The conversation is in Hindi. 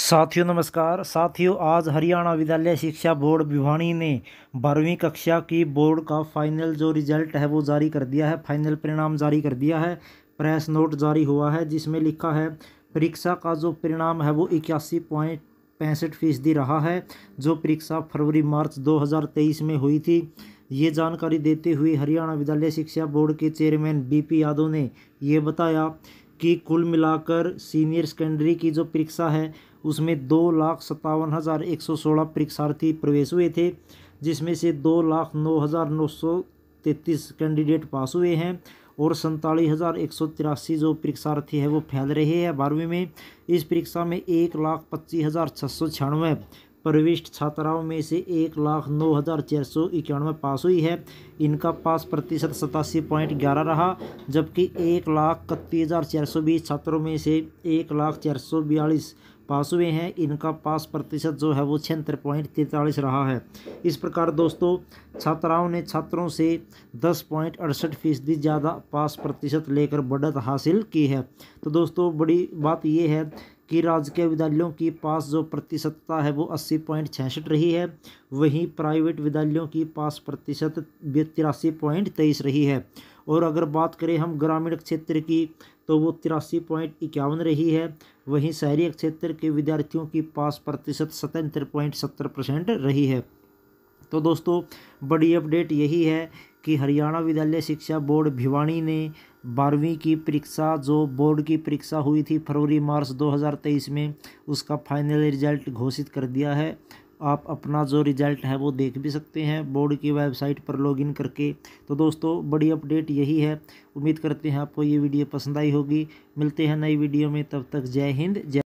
साथियों नमस्कार साथियों आज हरियाणा विद्यालय शिक्षा बोर्ड भिवानी ने बारहवीं कक्षा की बोर्ड का फाइनल जो रिजल्ट है वो जारी कर दिया है फाइनल परिणाम जारी कर दिया है प्रेस नोट जारी हुआ है जिसमें लिखा है परीक्षा का जो परिणाम है वो इक्यासी पॉइंट पैंसठ फीसदी रहा है जो परीक्षा फरवरी मार्च दो में हुई थी ये जानकारी देते हुए हरियाणा विद्यालय शिक्षा बोर्ड के चेयरमैन बी यादव ने ये बताया कि कुल मिलाकर सीनियर सेकेंडरी की जो परीक्षा है उसमें दो लाख सत्तावन हज़ार एक सौ सोलह परीक्षार्थी प्रवेश हुए थे जिसमें से दो लाख नौ हज़ार नौ सौ तैंतीस कैंडिडेट पास हुए हैं और सैंतालीस हज़ार एक सौ तिरासी जो परीक्षार्थी है वो फैल रहे हैं बारहवीं में इस परीक्षा में एक लाख पच्चीस हज़ार छः सौ छियानवे प्रविष्ट छात्राओं में से एक लाख नौ हज़ार छः सौ इक्यानवे पास हुई है इनका पास प्रतिशत सतासी पॉइंट ग्यारह रहा जबकि एक लाख इकतीस हज़ार छः सौ बीस छात्रों में से एक लाख चार सौ बयालीस पास हुए हैं इनका पास प्रतिशत जो है वो छिहत्तर पॉइंट तिरतालीस रहा है इस प्रकार दोस्तों छात्राओं ने छात्रों से दस पॉइंट अड़सठ फीसदी ज़्यादा पास प्रतिशत लेकर बढ़त हासिल की है तो दोस्तों बड़ी बात यह है कि राजकीय विद्यालयों की पास जो प्रतिशतता है वो अस्सी पॉइंट छियासठ रही है वहीं प्राइवेट विद्यालयों की पास प्रतिशत तिरासी पॉइंट तेईस रही है और अगर बात करें हम ग्रामीण क्षेत्र की तो वो तिरासी पॉइंट इक्यावन रही है वहीं शहरी क्षेत्र के विद्यार्थियों की पास प्रतिशत सतहत्तर पॉइंट सत्तर परसेंट रही है तो दोस्तों बड़ी अपडेट यही है कि हरियाणा विद्यालय शिक्षा बोर्ड भिवानी ने बारहवीं की परीक्षा जो बोर्ड की परीक्षा हुई थी फरवरी मार्च 2023 में उसका फाइनल रिजल्ट घोषित कर दिया है आप अपना जो रिज़ल्ट है वो देख भी सकते हैं बोर्ड की वेबसाइट पर लॉगिन करके तो दोस्तों बड़ी अपडेट यही है उम्मीद करते हैं आपको ये वीडियो पसंद आई होगी मिलते हैं नई वीडियो में तब तक जय हिंद जय